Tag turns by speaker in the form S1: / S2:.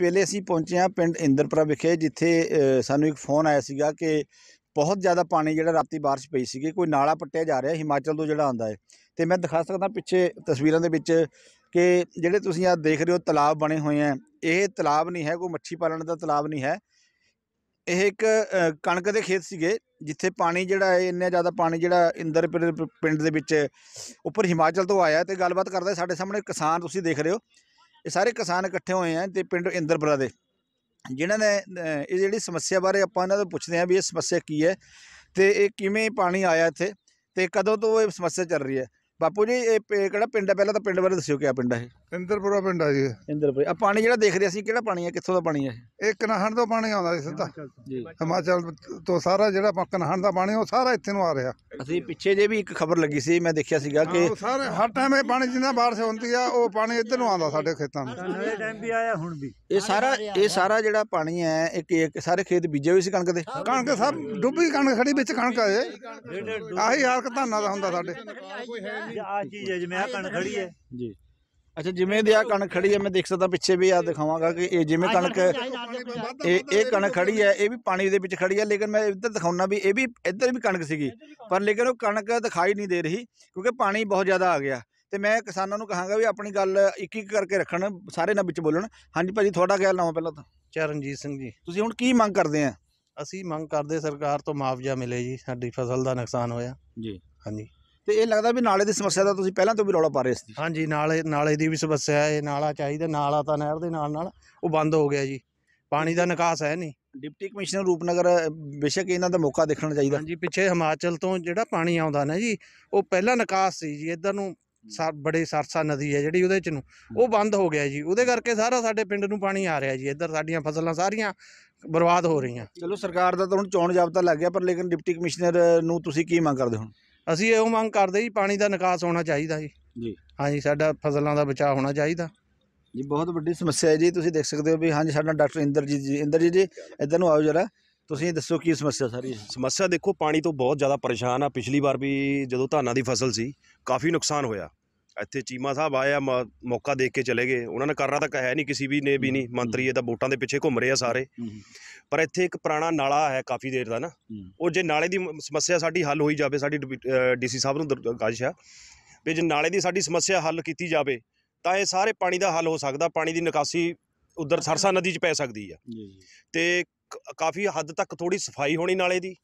S1: ਵੇਲੇ ਅਸੀਂ ਪਹੁੰਚੇ ਹਾਂ ਪਿੰਡ ਇੰਦਰਪੁਰਾ ਵਿਖੇ ਜਿੱਥੇ ਸਾਨੂੰ ਇੱਕ ਫੋਨ ਆਇਆ ਸੀਗਾ ਕਿ ਬਹੁਤ ਜ਼ਿਆਦਾ ਪਾਣੀ ਜਿਹੜਾ ਰਾਤੀ ਬਾਰਿਸ਼ ਪਈ ਸੀਗੀ ਕੋਈ ਨਾਲਾ ਪੱਟਿਆ ਜਾ ਰਿਹਾ ਹਿਮਾਚਲ ਤੋਂ ਜਿਹੜਾ ਆਂਦਾ ਹੈ ਤੇ ਮੈਂ ਦਿਖਾ ਸਕਦਾ ਪਿੱਛੇ ਤਸਵੀਰਾਂ ਦੇ ਵਿੱਚ ਕਿ ਜਿਹੜੇ ਤੁਸੀਂ ਆ ਦੇਖ ਰਹੇ ਹੋ ਤਲਾਬ ਬਣੇ ਹੋਏ ਆ ਇਹ ਤਲਾਬ ਨਹੀਂ ਹੈ ਕੋਈ ਮੱਛੀ ਪਾਲਣ ਦਾ ਤਲਾਬ ਨਹੀਂ ਹੈ ਇਹ ਇੱਕ ਕਣਕ ਦੇ ਖੇਤ ਸੀਗੇ ਜਿੱਥੇ ਪਾਣੀ ਜਿਹੜਾ ਹੈ ਇੰਨਾ ਜ਼ਿਆਦਾ ਪਾਣੀ ਜਿਹੜਾ ਇੰਦਰ ਪਿੰਡ ਦੇ ਵਿੱਚ ਉੱਪਰ ਹਿਮਾਚਲ ਤੋਂ ਆਇਆ ਤੇ ਗੱਲਬਾਤ ਕਰਦਾ ਸਾਡੇ ਸਾਹਮਣੇ ਕਿਸਾਨ ਤੁਸੀਂ ਦੇਖ ਰਹੇ ਹੋ ਇਹ ਸਾਰੇ ਕਿਸਾਨ ਇਕੱਠੇ ਹੋਏ ਆ ਤੇ ਪਿੰਡ ਇੰਦਰਪੁਰਾ ਦੇ ਜਿਨ੍ਹਾਂ ਨੇ ਇਹ ਜਿਹੜੀ ਸਮੱਸਿਆ ਬਾਰੇ ਆਪਾਂ ਇਹਨਾਂ ਤੋਂ ਪੁੱਛਦੇ ਆ ਵੀ ਇਹ ਸਮੱਸਿਆ ਕੀ ਹੈ ਤੇ ਇਹ ਕਿਵੇਂ ਪਾਣੀ ਆਇਆ ਇੱਥੇ ਤੇ ਕਦੋਂ ਤੋਂ ਇਹ ਸਮੱਸਿਆ ਚੱਲ ਰਹੀ ਹੈ ਬਾਪੂ ਜੀ ਇਹ ਕਿਹੜਾ ਪਿੰਡ ਹੈ ਪਹਿਲਾਂ ਤਾਂ ਪਿੰਡ ਬਾਰੇ ਦੱਸਿਓ ਆ ਪਿੰਡ ਹੈ ਇੰਦਰਪੁਰਾ ਪਿੰਡ ਹੈ ਜੀ ਇੰਦਰਪੁਰਾ ਇੰਦਰਪੁਰ ਆ ਪਾਣੀ ਜਿਹੜਾ ਦੇਖ ਰਿਹਾ ਸੀ ਕਿਹੜਾ ਪਾਣੀ ਹੈ ਕਿੱਥੋਂ ਦਾ ਪਾਣੀ ਹੈ ਇਹ ਕਨਹਣ ਤੋਂ ਪਾਣੀ ਆਉਂਦਾ ਸੀ ਸਿੱਧਾ ਹਿਮਾਚਲ ਤੋਂ ਸਾਰਾ ਜਿਹੜਾ ਆਪਾਂ ਦਾ ਪਾਣੀ ਉਹ ਸਾਰਾ ਇੱਥੇ ਨੂੰ ਆ ਰਿਹਾ ਅਸੀਂ ਪਿੱਛੇ ਜੇ ਵੀ ਇੱਕ ਖਬਰ ਲੱਗੀ ਸੀ ਮੈਂ ਦੇਖਿਆ ਸੀਗਾ ਕਿ ਸਰ ਸਾਰੇ ਹਰ ਟਾਈਮ ਇਹ ਪਾਣੀ ਜਿੰਨਾ ਬਾਰਿਸ਼ ਹੁੰਦੀ ਆ ਉਹ ਪਾਣੀ ਇੱਧਰ ਨੂੰ ਆਉਂਦਾ ਸਾਡੇ ਖੇਤਾਂ ਨੂੰ ਨਵੇਂ ਟਾਈਮ ਵੀ ਆਇਆ ਹੁਣ ਵੀ ਇਹ ਸਾਰਾ ਇਹ ਸਾਰਾ ਜਿਹੜਾ ਪਾਣੀ ਹੈ ਇੱਕ ਇੱਕ ਸਾਰੇ ਖੇਤ ਬੀਜੇ ਹੋਏ ਸੀ ਕਣਕ ਦੇ ਕਣਕ ਸਭ ਡੁੱਬੀ ਕਣਕ ਖੜੀ ਵਿੱਚ ਕਣਕ ਜੇ ਆਹੀ ਹਾਲ ਕਧਾਨਾ ਦਾ ਹੁੰਦਾ ਸਾਡੇ ਕੋਈ ਆ ਚੀਜ਼ ਹੈ ਜਿਵੇਂ ਆ ਕਣਕ ਖੜੀ ਹੈ ਜੀ ਅੱਛਾ ਜਿਵੇਂ ਦੀ ਆ ਕਣਕ ਖੜੀ ਹੈ ਮੈਂ ਦੇਖ ਸਕਦਾ ਪਿੱਛੇ ਵੀ ਆ ਦਿਖਾਵਾਂਗਾ ਕਿ ਇਹ ਜਿਵੇਂ ਕਣਕ
S2: ਇਹ ਇਹ ਕਣਕ ਖੜੀ
S1: ਹੈ ਇਹ ਵੀ ਪਾਣੀ ਦੇ ਵਿੱਚ ਖੜੀ ਹੈ ਲੇਕਿਨ ਮੈਂ ਇੱਧਰ ਦਿਖਾਉਣਾ ਵੀ ਇਹ ਵੀ ਇੱਧਰ ਵੀ ਕਣਕ ਸੀਗੀ ਪਰ ਲੇਕਿਨ ਉਹ ਕਣਕ ਦਿਖਾਈ ਨਹੀਂ ਦੇ ਰਹੀ ਕਿਉਂਕਿ ਪਾਣੀ ਬਹੁਤ ਜ਼ਿਆਦਾ ਆ ਗਿਆ ਤੇ ਮੈਂ ਕਿਸਾਨਾਂ ਨੂੰ ਕਹਾਂਗਾ ਵੀ ਆਪਣੀ ਗੱਲ ਇੱਕ ਇੱਕ ਕਰਕੇ ਰੱਖਣ ਸਾਰੇ ਨਾਲ ਵਿੱਚ ਬੋਲਣ ਹਾਂਜੀ ਭਾਜੀ ਤੁਹਾਡਾ ਗੱਲ ਨਾਵਾਂ ਪਹਿਲਾਂ ਤਾਂ ਚਰਨਜੀਤ ਸਿੰਘ ਜੀ ਤੁਸੀਂ ਹੁਣ ਕੀ ਮੰਗ ਕਰਦੇ ਆ
S2: ਅਸੀਂ ਮੰਗ ਕਰਦੇ ਸਰਕਾਰ ਤੋਂ ਮੁਆਵਜ਼ਾ ਮਿਲੇ ਜੀ ਸਾਡੀ ਫਸਲ ਦਾ ਨੁਕਸਾਨ ਹੋਇਆ ਜੀ ਹਾਂਜੀ ਤੇ ਇਹ ਲੱਗਦਾ ਵੀ ਨਾਲੇ ਦੀ ਸਮੱਸਿਆ ਦਾ ਤੁਸੀਂ ਪਹਿਲਾਂ ਤੋਂ ਵੀ ਰੌਲਾ ਪਾ ਰਹੇ ਸੀ ਹਾਂਜੀ ਨਾਲੇ ਨਾਲੇ ਦੀ ਵੀ ਸਮੱਸਿਆ ਹੈ ਇਹ ਨਾਲਾ ਚਾਹੀਦਾ ਨਾਲਾ ਤਾਂ ਨਹਿਰ ਦੇ ਨਾਲ ਨਾਲ ਉਹ ਬੰਦ ਹੋ ਗਿਆ ਜੀ ਪਾਣੀ ਦਾ ਨਿਕਾਸ ਹੈ ਨਹੀਂ
S1: ਡਿਪਟੀ ਕਮਿਸ਼ਨਰ ਰੂਪਨਗਰ ਬੇਸ਼ੱਕ ਇਹਨਾਂ ਦਾ ਮੌਕਾ ਦੇਖਣਾ ਚਾਹੀਦਾ ਹਾਂਜੀ ਪਿੱਛੇ
S2: ਹਿਮਾਚਲ ਤੋਂ ਜਿਹੜਾ ਪਾਣੀ ਆਉਂਦਾ ਨਾ ਜੀ ਉਹ ਪਹਿਲਾਂ ਨਿਕਾਸ ਸੀ ਜੀ ਇਧਰ ਨੂੰ ਸਰ ਬੜੇ ਸਰਸਾ ਨਦੀ ਹੈ ਜਿਹੜੀ ਉਹਦੇ ਚ ਨੂੰ ਉਹ ਬੰਦ ਹੋ ਗਿਆ ਜੀ ਉਹਦੇ ਕਰਕੇ ਸਾਰਾ ਸਾਡੇ ਪਿੰਡ ਨੂੰ ਪਾਣੀ ਆ ਰਿਹਾ ਜੀ ਇੱਧਰ ਸਾਡੀਆਂ ਫਸਲਾਂ ਸਾਰੀਆਂ ਬਰਬਾਦ ਹੋ ਰਹੀਆਂ
S1: ਚਲੋ ਸਰਕਾਰ ਦਾ ਤਾਂ ਹੁਣ ਚੋਣ ਜਾਬਤਾ ਲੱਗ ਗਿਆ ਪਰ ਲੇਕਿਨ ਡਿਪਟੀ ਕਮਿਸ਼ਨਰ ਨੂੰ ਤੁਸੀਂ ਕੀ ਮੰਗ ਕਰਦੇ ਹੋ ਅਸੀਂ ਇਹੋ ਮੰਗ ਕਰਦੇ ਜੀ ਪਾਣੀ ਦਾ ਨਿਕਾਸ ਹੋਣਾ ਚਾਹੀਦਾ ਜੀ ਜੀ ਹਾਂਜੀ
S2: ਸਾਡਾ ਫਸਲਾਂ ਦਾ ਬਚਾਅ ਹੋਣਾ ਚਾਹੀਦਾ
S1: ਜੀ ਬਹੁਤ ਵੱਡੀ ਸਮੱਸਿਆ ਹੈ ਜੀ ਤੁਸੀਂ ਦੇਖ ਸਕਦੇ ਹੋ ਵੀ ਹਾਂਜੀ ਸਾਡਾ ਡਾਕਟਰ ਇੰਦਰਜੀਤ ਜੀ ਇੰਦਰਜੀਤ ਜੀ ਇੱਧਰ ਨੂੰ ਆਓ ਜਰਾ ਤੁਸੀਂ ਦੱਸੋ ਕੀ ਸਮੱਸਿਆ ਸਾਰੀ
S3: ਸਮੱਸਿਆ ਦੇਖੋ ਪਾਣੀ ਤੋਂ ਬਹੁਤ ਜ਼ਿਆਦਾ ਪਰੇਸ਼ਾਨ ਆ ਪਿਛਲੀ ਵਾਰ ਵੀ ਜਦੋਂ ਧਾਨਾਂ ਦੀ ਫਸਲ ਸੀ ਕਾਫੀ ਨੁਕਸਾਨ ਹੋਇਆ ਇੱਥੇ ਚੀਮਾ ਸਾਹਿਬ ਆਇਆ ਮੌਕਾ ਦੇਖ ਕੇ ਚਲੇ ਗਏ ਉਹਨਾਂ ਨੇ ਕਰਨਾ ਤਾਂ ਕਹਿਆ ਨਹੀਂ ਕਿਸੇ ਵੀ ਨੇ ਵੀ ਨਹੀਂ ਮੰਤਰੀ ਇਹ ਤਾਂ ਵੋਟਾਂ ਦੇ ਪਿੱਛੇ ਘੁੰਮ ਰਹੇ ਆ ਸਾਰੇ ਪਰ ਇੱਥੇ ਇੱਕ ਪੁਰਾਣਾ ਨਾਲਾ ਹੈ ਕਾਫੀ ਦੇਰ ਦਾ ਨਾ ਉਹ ਜੇ ਨਾਲੇ ਦੀ ਸਮੱਸਿਆ ਸਾਡੀ ਹੱਲ ਹੋਈ ਜਾਵੇ ਸਾਡੀ ਡੀਸੀ ਸਾਹਿਬ ਨੂੰ ਗਾਜਿਸ਼ ਆ ਵੀ ਜੇ ਨਾਲੇ ਦੀ ਸਾਡੀ ਸਮੱਸਿਆ ਹੱਲ ਕੀਤੀ ਜਾਵੇ ਤਾਂ ਇਹ ਸਾਰੇ ਪਾਣੀ ਦਾ ਹੱਲ ਹੋ ਸਕਦਾ ਪਾਣੀ ਦੀ ਨਿਕਾਸੀ ਉਧਰ ਸਰਸਾ ਨਦੀ 'ਚ ਪੈ ਸਕਦੀ ਆ ਤੇ ਕਾਫੀ ਹੱਦ ਤੱਕ ਥੋੜੀ ਸਫਾਈ ਹੋਣੀ ਨਾਲੇ ਦੀ